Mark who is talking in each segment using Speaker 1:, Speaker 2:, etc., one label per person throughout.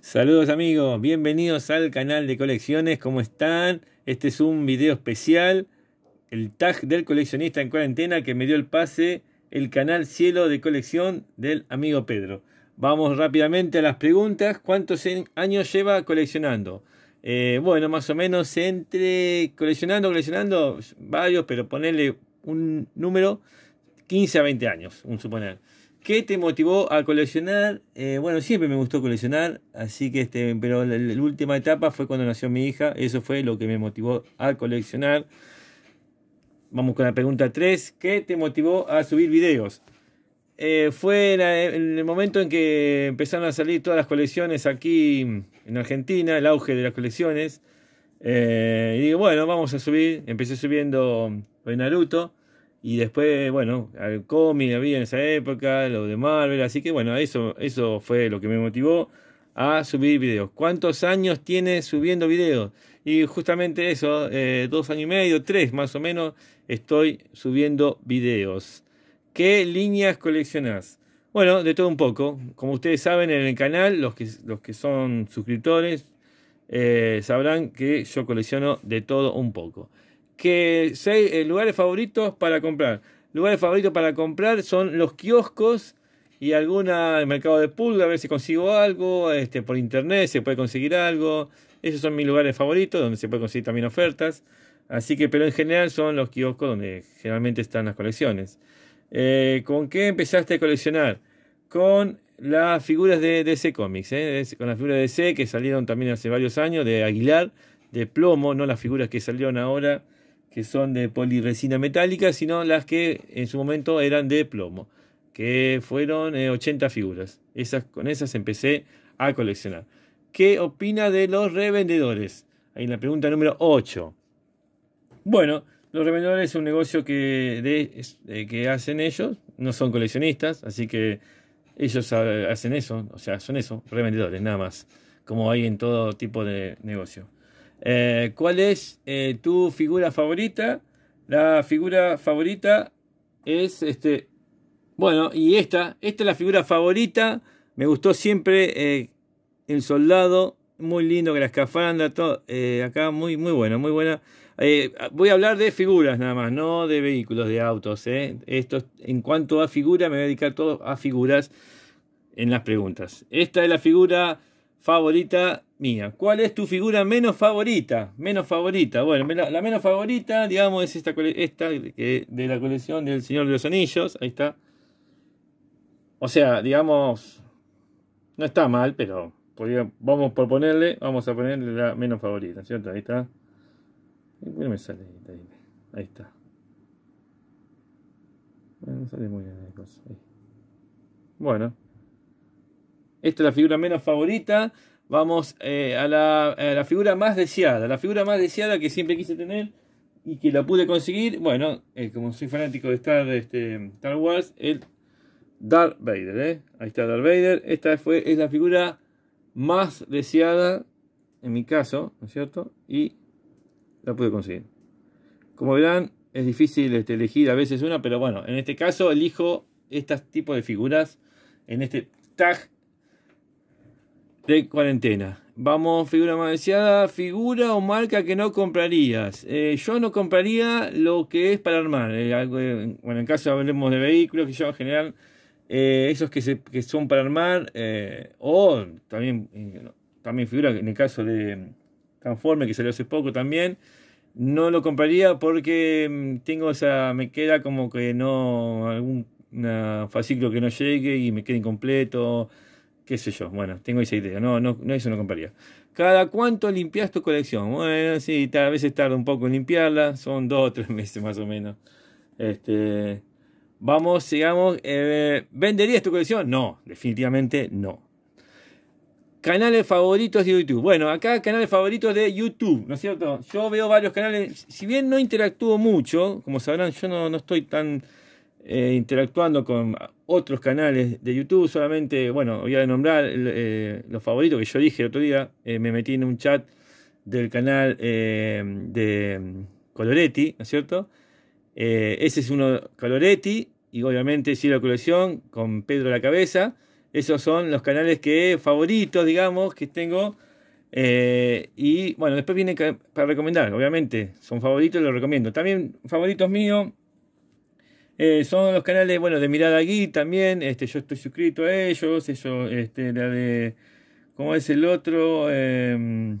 Speaker 1: Saludos amigos, bienvenidos al canal de colecciones, ¿cómo están? Este es un video especial, el tag del coleccionista en cuarentena que me dio el pase el canal Cielo de Colección del amigo Pedro. Vamos rápidamente a las preguntas, ¿cuántos años lleva coleccionando? Eh, bueno, más o menos entre coleccionando, coleccionando varios, pero ponerle un número 15 a 20 años, un suponer. ¿Qué te motivó a coleccionar? Eh, bueno, siempre me gustó coleccionar, así que este, pero la, última etapa fue cuando nació mi hija, eso fue lo que me motivó a coleccionar. Vamos con la pregunta 3, ¿qué te motivó a subir videos? Eh, fue en el momento en que empezaron a salir todas las colecciones aquí en Argentina, el auge de las colecciones. Eh, y digo, bueno, vamos a subir, empecé subiendo en Naruto y después, bueno, al cómic había en esa época, lo de Marvel, así que bueno, eso, eso fue lo que me motivó a subir videos. ¿Cuántos años tiene subiendo videos? Y justamente eso, eh, dos años y medio, tres más o menos, estoy subiendo videos. ¿Qué líneas coleccionás? Bueno, de todo un poco. Como ustedes saben en el canal, los que, los que son suscriptores, eh, sabrán que yo colecciono de todo un poco que seis eh, lugares favoritos para comprar. Lugares favoritos para comprar son los kioscos y alguna el mercado de pulga, a ver si consigo algo, este por internet se puede conseguir algo. Esos son mis lugares favoritos donde se puede conseguir también ofertas. Así que, pero en general son los kioscos donde generalmente están las colecciones. Eh, ¿Con qué empezaste a coleccionar? Con las figuras de DC Comics, eh, con las figuras de DC que salieron también hace varios años, de Aguilar, de plomo, no las figuras que salieron ahora que son de poliresina metálica, sino las que en su momento eran de plomo, que fueron 80 eh, figuras. Esas, con esas empecé a coleccionar. ¿Qué opina de los revendedores? Ahí la pregunta número 8. Bueno, los revendedores es un negocio que, eh, que hacen ellos, no son coleccionistas, así que ellos hacen eso, o sea, son eso, revendedores, nada más, como hay en todo tipo de negocio. Eh, ¿Cuál es eh, tu figura favorita? La figura favorita es este. Bueno, y esta. Esta es la figura favorita. Me gustó siempre eh, el soldado. Muy lindo que la escafanda. Todo, acá muy, muy bueno, muy buena. voy a hablar de figuras nada más, no de vehículos, de autos. Esto, en cuanto a figuras me voy a dedicar todo a figuras en las preguntas. Esta es la figura favorita mía. ¿Cuál es tu figura menos favorita? Menos favorita. Bueno, la, menos favorita, digamos, es esta, esta de la colección del Señor de los Anillos. Ahí está. O sea, digamos, no está mal, pero vamos por ponerle, vamos a ponerle la menos favorita, ¿cierto? Ahí está. me sale ahí, está. No sale muy bien Bueno. Esta es la figura menos favorita. Vamos eh, a, la, figura más deseada. La figura más deseada que siempre quise tener y que la pude conseguir. Bueno, eh, como soy fanático de Star, este, Star Wars, el Darth Vader. Eh. Ahí está Darth Vader. Esta fue, es la figura más deseada en mi caso, ¿no es cierto? Y la pude conseguir. Como verán, es difícil este, elegir a veces una, pero bueno, en este caso elijo este tipo de figuras en este tag de cuarentena. Vamos, figura más deseada, figura o marca que no comprarías. Eh, yo no compraría lo que es para armar. Eh, eh, bueno, en caso hablemos de vehículos, que yo en general, esos que, se, que son para armar, o también, también figura en el caso de mm, Transforme, que salió hace poco también, no lo compraría porque mm, tengo o esa, me queda como que no, algún fascículo que no llegue y me quede incompleto qué sé yo, bueno, tengo esa idea, no, no, no eso no compraría. ¿Cada cuánto limpias tu colección? Bueno, sí, a veces tarda un poco en limpiarla, son dos o tres meses más o menos. Este, vamos, sigamos, eh, ¿venderías tu colección? No, definitivamente no. Canales favoritos de YouTube. Bueno, acá canales favoritos de YouTube, ¿no es cierto? Yo veo varios canales, si bien no interactúo mucho, como sabrán, yo no, no estoy tan eh, interactuando con otros canales de YouTube. Solamente, bueno, voy a nombrar eh, los favoritos que yo dije el otro día. Eh, me metí en un chat del canal de Coloretti, ¿no es cierto? ese es uno, Coloretti, y obviamente la Colección con Pedro la cabeza. Esos son los canales que favoritos, digamos, que tengo. y bueno, después viene para recomendar, obviamente, son favoritos, los recomiendo. También favoritos míos, eh, son los canales, bueno, de Mirada Geek también, este, yo estoy suscrito a ellos, eso, este, la de, ¿cómo es el otro? Em,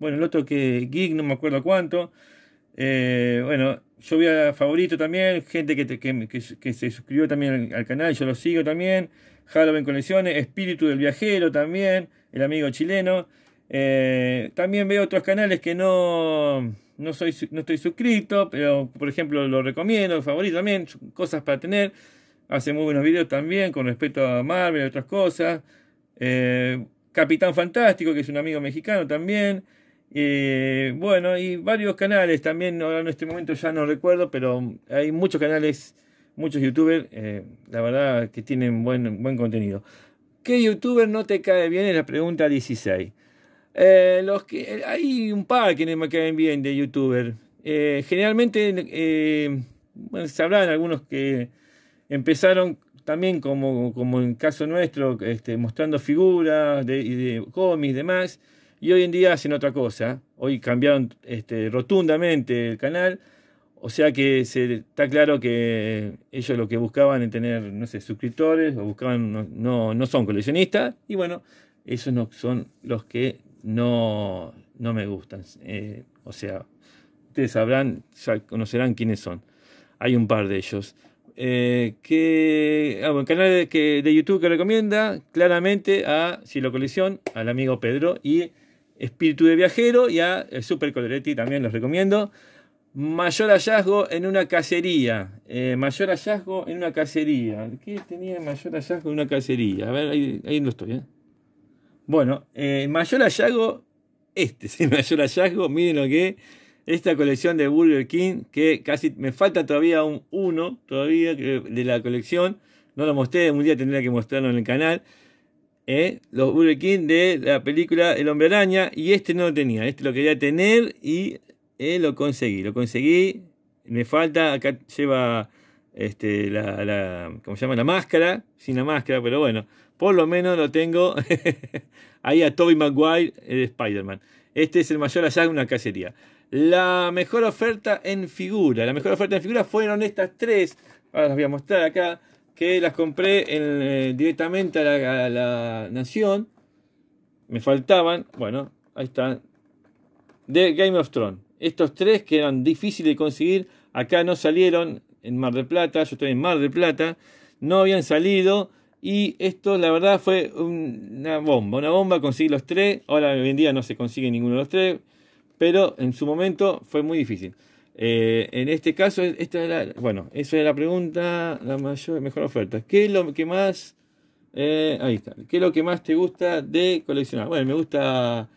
Speaker 1: bueno, el otro que Geek, no me acuerdo cuánto. Eh, bueno, yo voy a favorito también, gente que, se suscribió también al, canal, yo lo sigo también. Halloween colecciones Espíritu del Viajero también, el amigo chileno. Eh, también veo otros canales que no, no, soy, no estoy suscrito, pero por ejemplo lo recomiendo, favorito también, cosas para tener. Hace muy buenos videos también con respecto a Marvel y otras cosas. Eh, Capitán Fantástico, que es un amigo mexicano también. Eh, bueno, y varios canales también, ahora en este momento ya no recuerdo, pero hay muchos canales, muchos youtubers, eh, la verdad que tienen buen, buen contenido. ¿Qué youtuber no te cae bien? Es la pregunta 16. Eh, los que, eh, hay un par que me caen bien de youtuber. Eh, generalmente, eh, bueno, sabrán algunos que empezaron también como, en el caso nuestro, este, mostrando figuras de, de cómics y demás, y hoy en día hacen otra cosa. Hoy cambiaron este, rotundamente el canal, o sea que está claro que ellos lo que buscaban es tener, no sé, suscriptores, o buscaban, no, no son coleccionistas, y bueno, esos no son los que no, no me gustan. Eh, o sea, ustedes sabrán, ya conocerán quiénes son. Hay un par de ellos. Eh, ah, canal de, YouTube que recomienda claramente a Cielo Colisión, al amigo Pedro y Espíritu de Viajero y a eh, Super Coloretti también los recomiendo. Mayor hallazgo en una cacería. Eh, mayor hallazgo en una cacería. ¿Qué tenía mayor hallazgo en una cacería? A ver, ahí, ahí no estoy. ¿eh? Bueno, eh, mayor hallazgo, este es el mayor hallazgo, miren lo que esta colección de Burger King, que casi me falta todavía un uno todavía de la colección, no lo mostré, un día tendría que mostrarlo en el canal. Eh, los Burger King de la película El Hombre Araña y este no lo tenía, este lo quería tener y eh, lo conseguí, lo conseguí, me falta, acá lleva este, la, la, ¿cómo se llama? La máscara, sin la máscara, pero bueno, por lo menos lo tengo ahí a Toby Maguire de Spider-Man. Este es el mayor allá de una cacería. La mejor oferta en figura. La mejor oferta en figura fueron estas tres. Ahora las voy a mostrar acá. Que las compré eh, directamente a la, a la Nación. Me faltaban. Bueno, ahí están. De Game of Thrones. Estos tres que eran difíciles de conseguir. Acá no salieron en Mar del Plata. Yo estoy en Mar del Plata. No habían salido. Y esto, la verdad, fue una bomba. Una bomba, conseguí los tres. Ahora, hoy en día, no se consigue ninguno de los tres. Pero en su momento fue muy difícil. Eh, en este caso, esta bueno, esa es la pregunta, la mayor, mejor oferta. ¿Qué es lo que más, eh, ahí está, qué es lo que más te gusta de coleccionar? Bueno, me gusta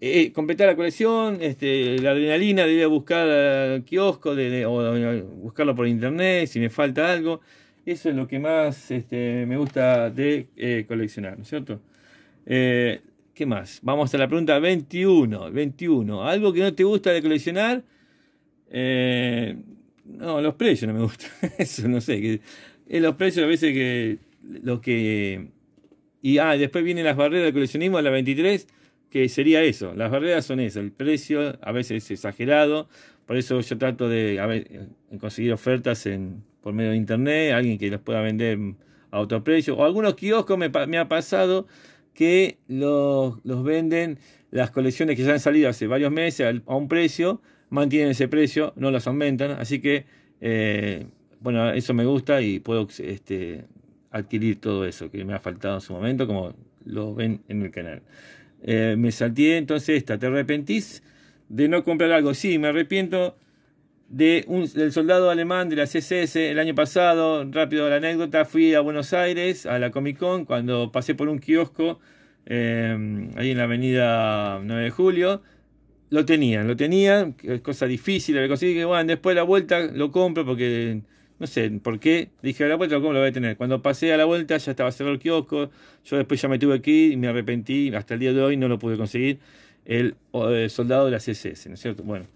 Speaker 1: eh, completar la colección, este, la adrenalina de ir a buscar al kiosco, o, buscarlo por internet, si me falta algo. Eso es lo que más este, me gusta de eh, coleccionar, ¿no es cierto? Eh, ¿Qué más? Vamos a la pregunta 21. ¿Algo que no te gusta de coleccionar? Eh, no, los precios no me gustan. Eso no sé. los precios a veces que. Lo que. Y ah, después vienen las barreras de coleccionismo, la 23, que sería eso. Las barreras son eso. El precio a veces es exagerado. Por eso yo trato de conseguir ofertas en por medio de internet, alguien que los pueda vender a otro precio, o algunos kioscos me, ha pasado que los, venden las colecciones que ya han salido hace varios meses a un precio, mantienen ese precio, no las aumentan, así que eh, bueno, eso me gusta y puedo este, adquirir todo eso que me ha faltado en su momento, como lo ven en el canal. Eh, me salté entonces esta, ¿te arrepentís de no comprar algo? Sí, me arrepiento de un, del soldado alemán de la CSS el año pasado, rápido la anécdota, fui a Buenos Aires, a la Comic Con, cuando pasé por un kiosco em, ahí en la avenida 9 de julio, lo tenían, lo tenían, cosa difícil de conseguir, bueno, después de la vuelta lo compro porque, no sé, por qué, dije a la vuelta, ¿cómo lo voy a tener? Cuando pasé a la vuelta ya estaba cerrado el kiosco, yo después ya me tuve aquí y me arrepentí, hasta el día de hoy no lo pude conseguir, el, el soldado de la CSS, ¿no es cierto? Bueno,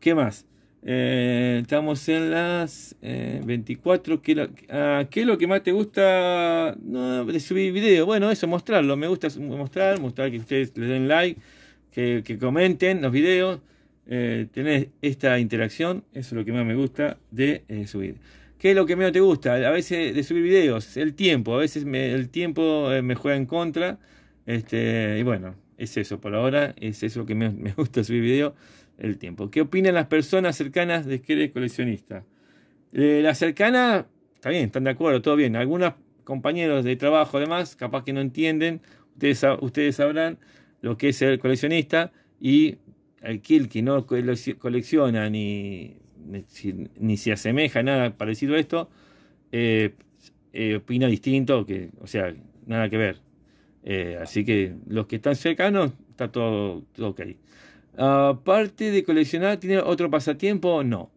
Speaker 1: ¿qué más? Eh, estamos en las 24. Eh, ¿Qué, lo, ah, es lo que más te gusta de subir video? Bueno, eso, mostrarlo. Me gusta mostrar, mostrar que ustedes le den like, que, comenten los videos, eh, tener esta interacción. Eso es lo que más me gusta de subir. ¿Qué es lo que menos te gusta? A veces de subir videos, el tiempo. A veces el tiempo me juega en contra. Este, y bueno, es eso por ahora. Es eso que me, me gusta subir videos el tiempo. ¿Qué opinan las personas cercanas de que eres coleccionista? Eh, las cercanas, está bien, están de acuerdo, todo bien. Algunos compañeros de trabajo, además, capaz que no entienden, ustedes, ustedes sabrán lo que es ser coleccionista y aquel que no colecciona ni, ni, se asemeja nada parecido a esto, eh, eh, opina distinto, que, o sea, nada que ver. así que los que están cercanos, está todo, todo ok. Aparte ah, de coleccionar, ¿tiene otro pasatiempo? o No.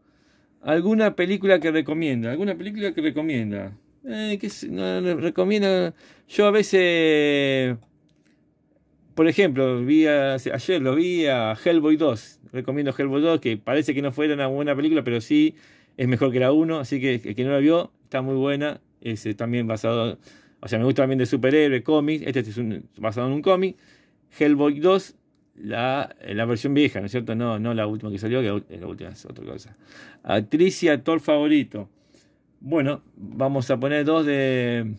Speaker 1: ¿Alguna película que recomienda? ¿Alguna película que recomienda? Eh, ¿qué recomienda? Yo a veces, por ejemplo, vi ayer lo vi a Hellboy 2. Recomiendo Hellboy 2, que parece que no fuera una buena película, pero sí es mejor que la 1. Así que el que no la vio, está muy buena. Es eh, también basado, o sea, me gusta también de superhéroe, cómics. Este es basado en un cómic. Hellboy 2 la, la, versión vieja, ¿no es cierto? No, no la última que salió, que la última es otra cosa. Actriz y actor favorito. Bueno, vamos a poner dos de.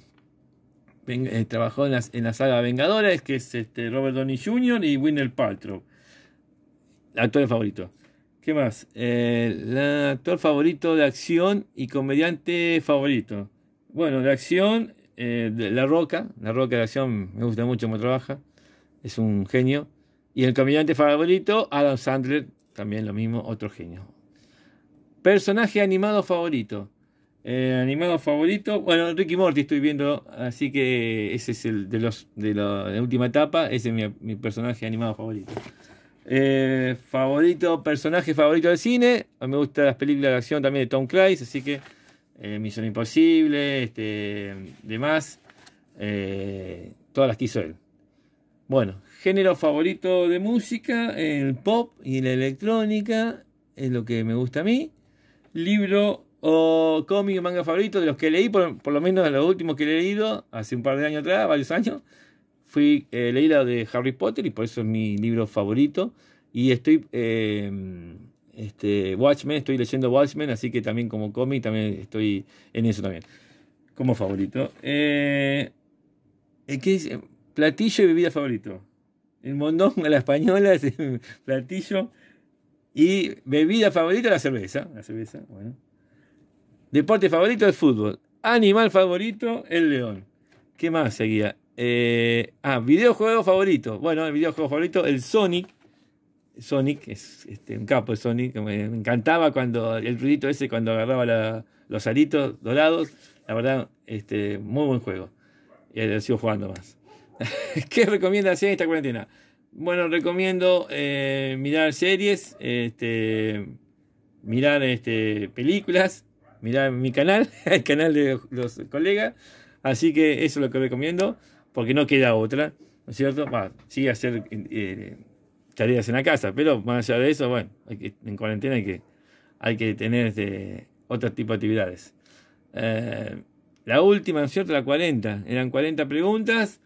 Speaker 1: Eh, trabajó en la, saga Vengadores, que es este, Robert Downey Jr. y Winner Paltrow. Actores favoritos. ¿Qué más? el eh, actor favorito de acción y comediante favorito. Bueno, de acción, eh, La Roca. La Roca de acción me gusta mucho me trabaja. Es un genio. Y el comediante favorito, Adam Sandler, también lo mismo, otro genio. Personaje animado favorito. Eh, animado favorito, bueno, Ricky Morty estoy viendo, así que ese es el de los de la, última etapa, ese es mi, personaje animado favorito. Eh, favorito, personaje favorito del cine, a mí me gustan las películas de acción también de Tom Cruise, así que eh, Misión Imposible, este, demás, todas las que hizo él. Bueno, género favorito de música, el pop y la electrónica, es lo que me gusta a mí. Libro o cómic o manga favorito de los que leí, por, lo menos de los últimos que he leído, hace un par de años atrás, varios años, fui eh, leí la de Harry Potter y por eso es mi libro favorito. Y estoy, em, este, Watchmen, estoy leyendo Watchmen, así que también como cómic también estoy en eso también, como favorito. Eh, eh, ¿qué dice? Platillo y bebida favorito. El mondón a la española es platillo. Y bebida favorita la cerveza. La cerveza, Deporte favorito el fútbol. Animal favorito el león. ¿Qué más seguía? Eh, ah, videojuego favorito. Bueno, el videojuego favorito, el Sonic. Sonic, es este, un capo de Sonic. Me, encantaba cuando el ruidito ese, cuando agarraba los aritos dorados. La verdad, este, muy buen juego. Y sigo jugando más. ¿Qué recomienda hacer en esta cuarentena? Bueno, recomiendo eh, mirar series, este, mirar este, películas, mirar mi canal, el canal de los colegas. Así que eso es lo que recomiendo, porque no queda otra, ¿no es cierto? Bah, sí hacer eh, tareas en la casa, pero más allá de eso, bueno, en cuarentena hay que, tener este, otro tipo de actividades. Eh, la última, ¿no es cierto? La 40. Eran 40 preguntas.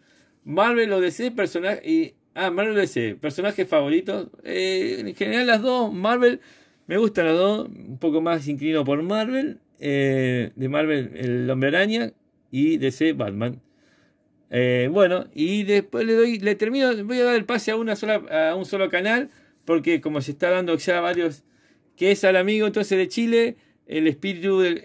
Speaker 1: Marvel o DC, personaje. Y, ah, Marvel DC, personajes favoritos. Eh, en general, las dos. Marvel, me gustan las dos. Un poco más inclino por Marvel. Eh, de Marvel, el Hombre Araña. Y DC, Batman. Eh, bueno, y después le doy, le termino, voy a dar el pase a una sola, a un solo canal, porque como se está dando ya varios, que es al amigo entonces de Chile, el espíritu del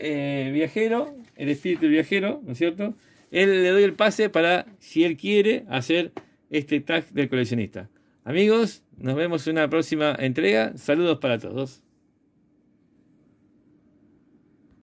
Speaker 1: viajero, el espíritu del viajero, ¿no es cierto? él le doy el pase para, si él quiere, hacer este tag del coleccionista. Amigos, nos vemos en una próxima entrega. Saludos para todos.